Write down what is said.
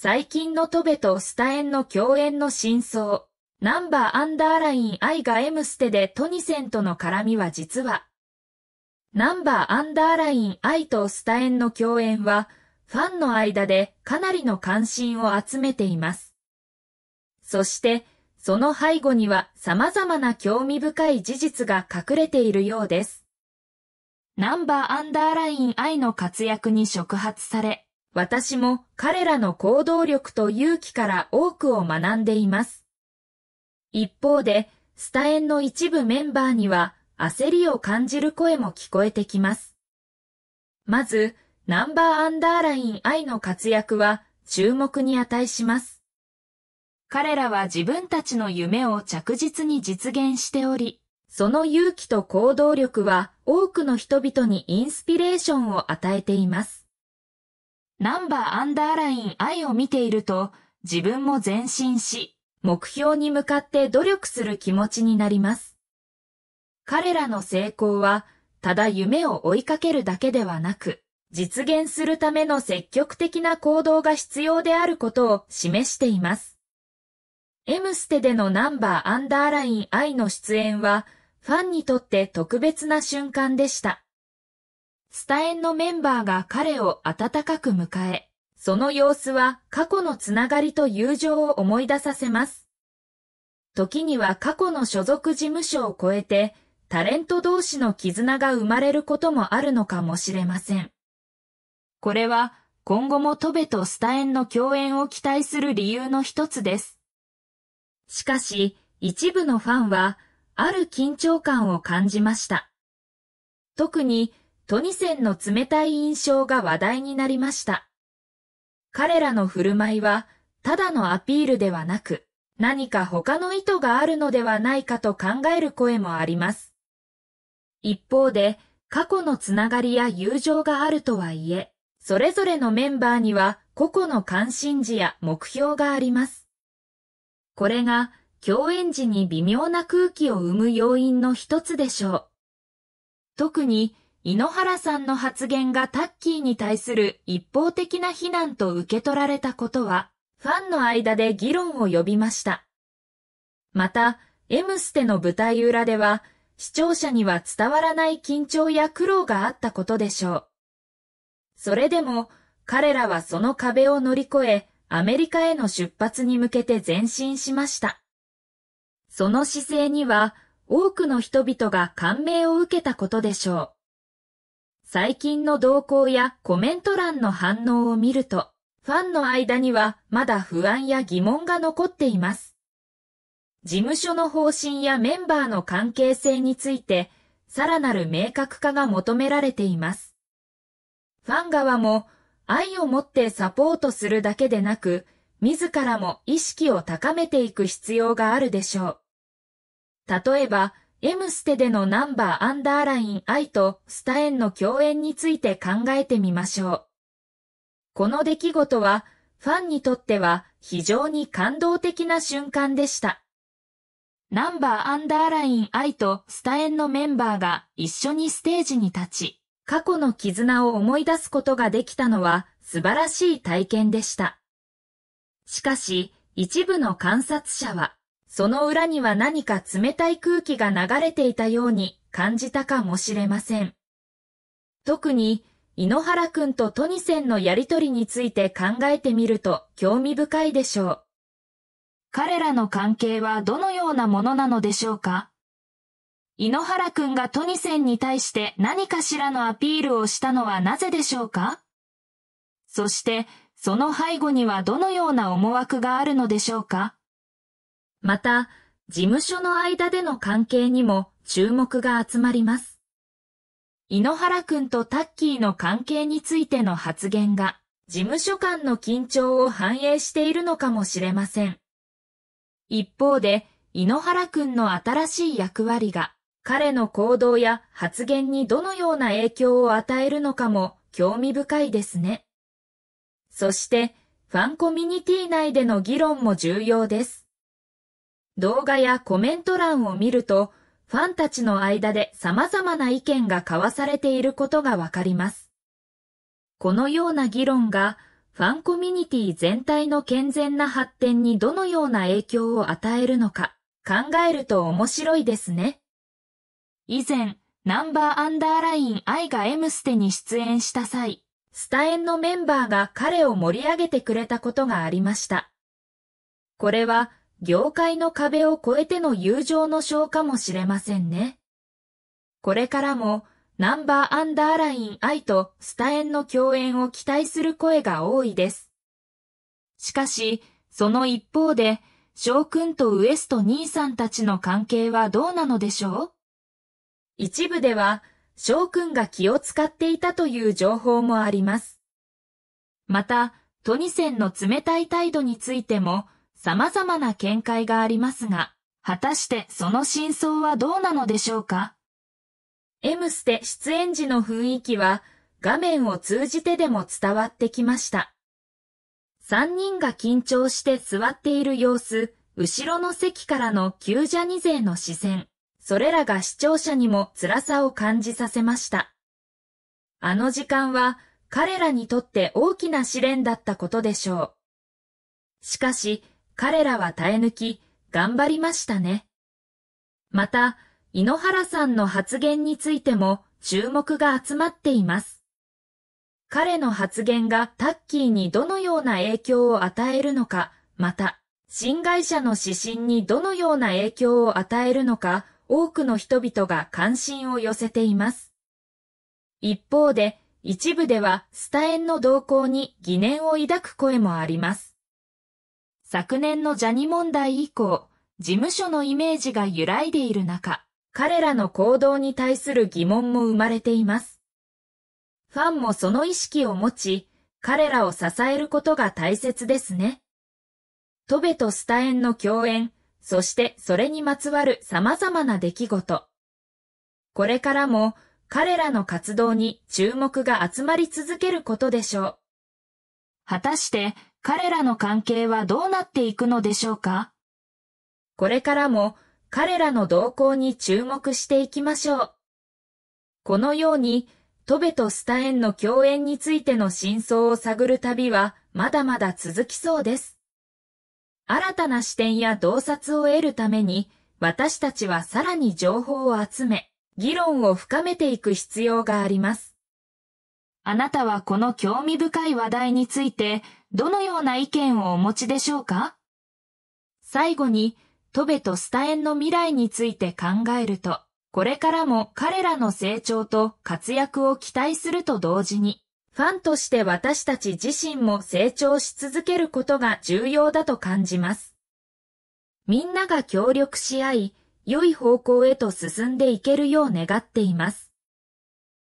最近のトベとスタエンの共演の真相。ナンバーアンダーライン愛が M ステでトニセンとの絡みは実は、ナンバーアンダーライン愛とスタエンの共演は、ファンの間でかなりの関心を集めています。そして、その背後には様々な興味深い事実が隠れているようです。ナンバーアンダーライン愛の活躍に触発され、私も彼らの行動力と勇気から多くを学んでいます。一方で、スタエンの一部メンバーには焦りを感じる声も聞こえてきます。まず、ナンバーアンダーライン愛の活躍は注目に値します。彼らは自分たちの夢を着実に実現しており、その勇気と行動力は多くの人々にインスピレーションを与えています。ナンバーアンダーライン I を見ていると、自分も前進し、目標に向かって努力する気持ちになります。彼らの成功は、ただ夢を追いかけるだけではなく、実現するための積極的な行動が必要であることを示しています。M ステでのナンバーアンダーライン I の出演は、ファンにとって特別な瞬間でした。スタエンのメンバーが彼を温かく迎え、その様子は過去のつながりと友情を思い出させます。時には過去の所属事務所を超えて、タレント同士の絆が生まれることもあるのかもしれません。これは今後もトベとスタエンの共演を期待する理由の一つです。しかし、一部のファンは、ある緊張感を感じました。特に、トニセンの冷たい印象が話題になりました。彼らの振る舞いは、ただのアピールではなく、何か他の意図があるのではないかと考える声もあります。一方で、過去のつながりや友情があるとはいえ、それぞれのメンバーには個々の関心事や目標があります。これが共演時に微妙な空気を生む要因の一つでしょう。特に井ノ原さんの発言がタッキーに対する一方的な非難と受け取られたことは、ファンの間で議論を呼びました。また、M ステの舞台裏では、視聴者には伝わらない緊張や苦労があったことでしょう。それでも、彼らはその壁を乗り越え、アメリカへの出発に向けて前進しました。その姿勢には、多くの人々が感銘を受けたことでしょう。最近の動向やコメント欄の反応を見ると、ファンの間にはまだ不安や疑問が残っています。事務所の方針やメンバーの関係性について、さらなる明確化が求められています。ファン側も愛を持ってサポートするだけでなく、自らも意識を高めていく必要があるでしょう。例えば、エムステでのナンバーアンダーライン愛とスタエンの共演について考えてみましょう。この出来事は、ファンにとっては非常に感動的な瞬間でした。ナンバーアンダーライン愛とスタエンのメンバーが一緒にステージに立ち、過去の絆を思い出すことができたのは素晴らしい体験でした。しかし、一部の観察者は、その裏には何か冷たい空気が流れていたように感じたかもしれません。特に、井ノ原くんとトニセンのやりとりについて考えてみると興味深いでしょう。彼らの関係はどのようなものなのでしょうか井ノ原くんがトニセンに対して何かしらのアピールをしたのはなぜでしょうかそして、その背後にはどのような思惑があるのでしょうかまた、事務所の間での関係にも注目が集まります。井ノ原くんとタッキーの関係についての発言が、事務所間の緊張を反映しているのかもしれません。一方で、井ノ原くんの新しい役割が、彼の行動や発言にどのような影響を与えるのかも興味深いですね。そして、ファンコミュニティ内での議論も重要です。動画やコメント欄を見ると、ファンたちの間で様々な意見が交わされていることがわかります。このような議論が、ファンコミュニティ全体の健全な発展にどのような影響を与えるのか、考えると面白いですね。以前、ナンバーアンダーライン愛が M ステに出演した際、スタエンのメンバーが彼を盛り上げてくれたことがありました。これは業界の壁を越えての友情の章かもしれませんね。これからも、ナンバーアンダーライン I とスタエンの共演を期待する声が多いです。しかし、その一方で、翔くんとウエスト兄さんたちの関係はどうなのでしょう一部では、翔くんが気を使っていたという情報もあります。また、トニセンの冷たい態度についても、様々な見解がありますが、果たしてその真相はどうなのでしょうか ?M ステ出演時の雰囲気は画面を通じてでも伝わってきました。3人が緊張して座っている様子、後ろの席からの旧ジャニ勢の視線、それらが視聴者にも辛さを感じさせました。あの時間は彼らにとって大きな試練だったことでしょう。しかし、彼らは耐え抜き、頑張りましたね。また、井ノ原さんの発言についても注目が集まっています。彼の発言がタッキーにどのような影響を与えるのか、また、新会社の指針にどのような影響を与えるのか、多くの人々が関心を寄せています。一方で、一部ではスタエンの動向に疑念を抱く声もあります。昨年のジャニ問題以降、事務所のイメージが揺らいでいる中、彼らの行動に対する疑問も生まれています。ファンもその意識を持ち、彼らを支えることが大切ですね。トベとスタエンの共演、そしてそれにまつわる様々な出来事。これからも彼らの活動に注目が集まり続けることでしょう。果たして彼らの関係はどうなっていくのでしょうかこれからも彼らの動向に注目していきましょう。このように、トベとスタエンの共演についての真相を探る旅はまだまだ続きそうです。新たな視点や洞察を得るために、私たちはさらに情報を集め、議論を深めていく必要があります。あなたはこの興味深い話題について、どのような意見をお持ちでしょうか最後に、トベとスタエンの未来について考えると、これからも彼らの成長と活躍を期待すると同時に、ファンとして私たち自身も成長し続けることが重要だと感じます。みんなが協力し合い、良い方向へと進んでいけるよう願っています。